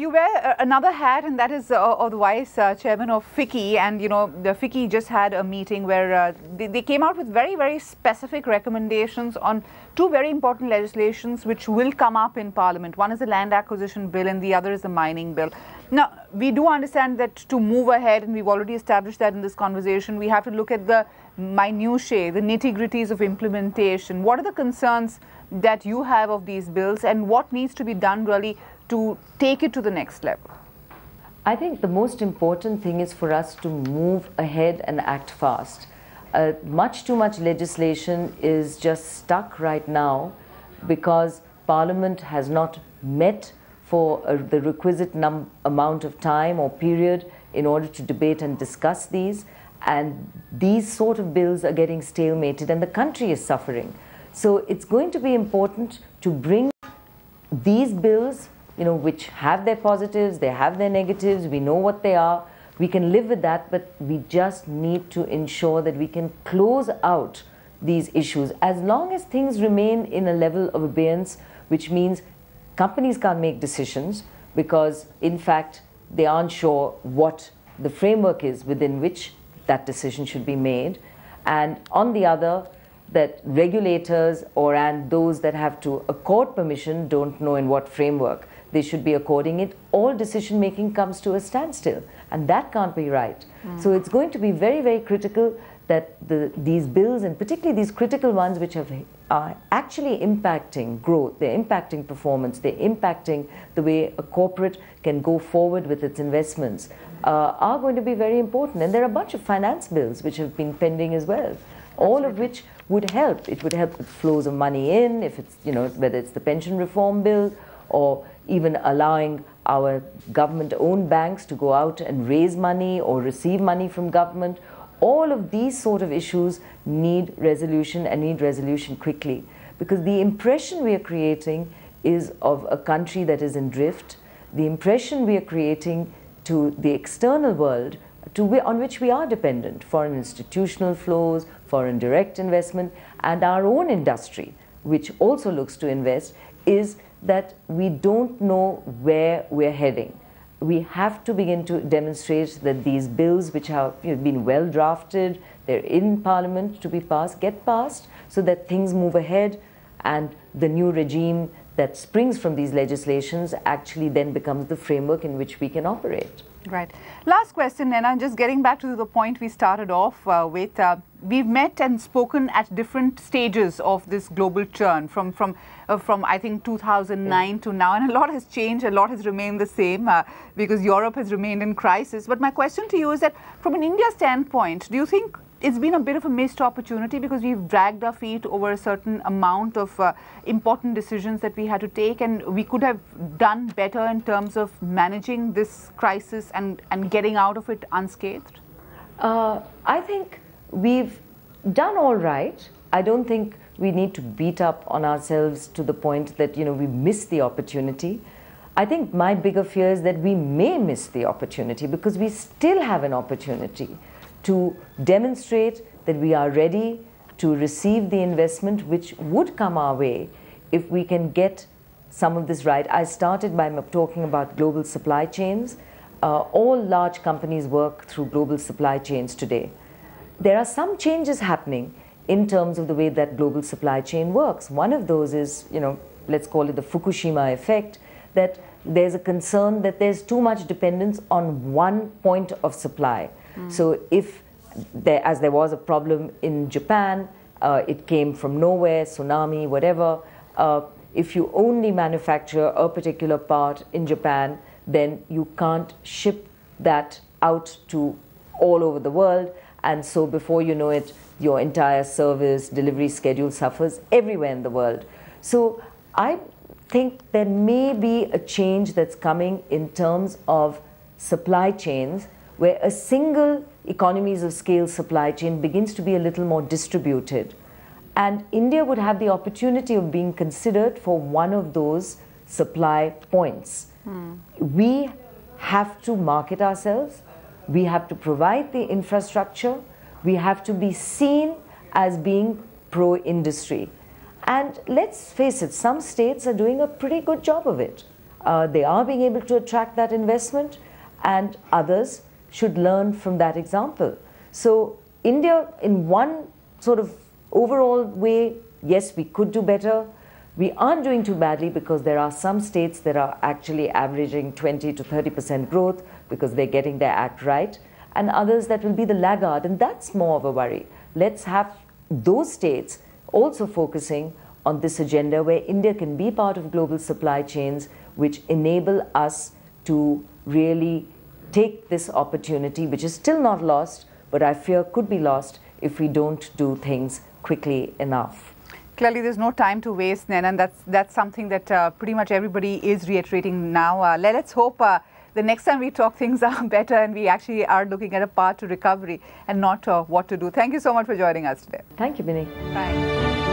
you wear another hat, and that is uh, uh the vice uh, chairman of FICCI. And, you know, the FICCI just had a meeting where uh, they, they, came out with very, very specific recommendations on two very important legislations which will come up in Parliament. One is the Land Acquisition Bill, and the other is the Mining Bill. Now, we do understand that to move ahead, and we've already established that in this conversation, we have to look at the minutiae, the nitty gritties of implementation. What are the concerns that you have of these bills, and what needs to be done really to take it to the next level? I think the most important thing is for us to move ahead and act fast. Uh, much too much legislation is just stuck right now because Parliament has not met for a, uh, the requisite amount of time or period in order to debate and discuss these. And these sort of bills are getting stalemated, and the country is suffering. So it's going to be important to bring these bills, you know, which have their positives, they have their negatives, we know what they are, we can live with that, but we just need to ensure that we can close out these issues as long as things remain in a level of abeyance, which means companies can't make decisions because, in fact, they aren't sure what the framework is within which that decision should be made. And on the other, that regulators or and those that have to accord permission don't know in what framework they should be according it. All decision making comes to a standstill, and that can't be right. Mm. So it's going to be very, very critical that the, these bills, and particularly these critical ones which have, are actually impacting growth, they're impacting performance, they're impacting the way a corporate can go forward with its investments, uh, are going to be very important. And there are a bunch of finance bills which have been pending as well, all of which would help. It would help with flows of money in, if it's, you know, whether it's the pension reform bill or even allowing our government owned banks to go out and raise money or receive money from government all of these sort of issues need resolution and need resolution quickly because the impression we are creating is of a country that is in drift the impression we are creating to the external world to we, on which we are dependent foreign institutional flows foreign direct investment and our own industry which also looks to invest is that we don't know where we're heading we have to begin to demonstrate that these bills, which have you know, been well drafted, they're in Parliament to be passed, get passed so that things move ahead and the new regime that springs from these legislations actually then becomes the framework in which we can operate. Right. Last question, Nena. Just getting back to the point we started off uh, with, uh, we've met and spoken at different stages of this global churn from from uh, from I think 2009 to now, and a lot has changed. A lot has remained the same uh, because Europe has remained in crisis. But my question to you is that, from an India standpoint, do you think it's been a bit of a missed opportunity because we've dragged our feet over a certain amount of uh, important decisions that we had to take and we could have done better in terms of managing this crisis and, and getting out of it unscathed? Uh, I think we've done all right. I don't think we need to beat up on ourselves to the point that, you know, we miss the opportunity. I think my bigger fear is that we may miss the opportunity because we still have an opportunity to demonstrate that we are ready to receive the investment which would come our way if we can get some of this right. I started by talking about global supply chains. Uh, all large companies work through global supply chains today. There are some changes happening in terms of the way that global supply chain works. One of those is, you know, let's call it the Fukushima effect, that there's a concern that there's too much dependence on one point of supply Mm. So if there, as there was a problem in Japan, uh, it came from nowhere, tsunami, whatever. Uh, if you only manufacture a particular part in Japan, then you can't ship that out to all over the world. And so before you know it, your entire service delivery schedule suffers everywhere in the world. So I think there may be a change that's coming in terms of supply chains where a single economies of scale supply chain begins to be a little more distributed. And India would have the opportunity of being considered for one of those supply points. Hmm. We have to market ourselves, we have to provide the infrastructure, we have to be seen as being pro industry. And let's face it, some states are doing a pretty good job of it. Uh, they are being able to attract that investment, and others should learn from that example. So, India, in one sort of overall way, yes, we could do better. We aren't doing too badly because there are some states that are actually averaging 20 to 30 percent growth because they're getting their act right, and others that will be the laggard, and that's more of a worry. Let's have those states also focusing on this agenda where India can be part of global supply chains which enable us to really take this opportunity, which is still not lost, but I fear could be lost if we don't do things quickly enough. Clearly, there's no time to waste, Nen, and that's, that's something that uh, pretty much everybody is reiterating now. Uh, let, us hope uh, the next time we talk, things are better and we actually are looking at a path to recovery and not uh, what to do. Thank you so much for joining us today. Thank you, Binny. Bye.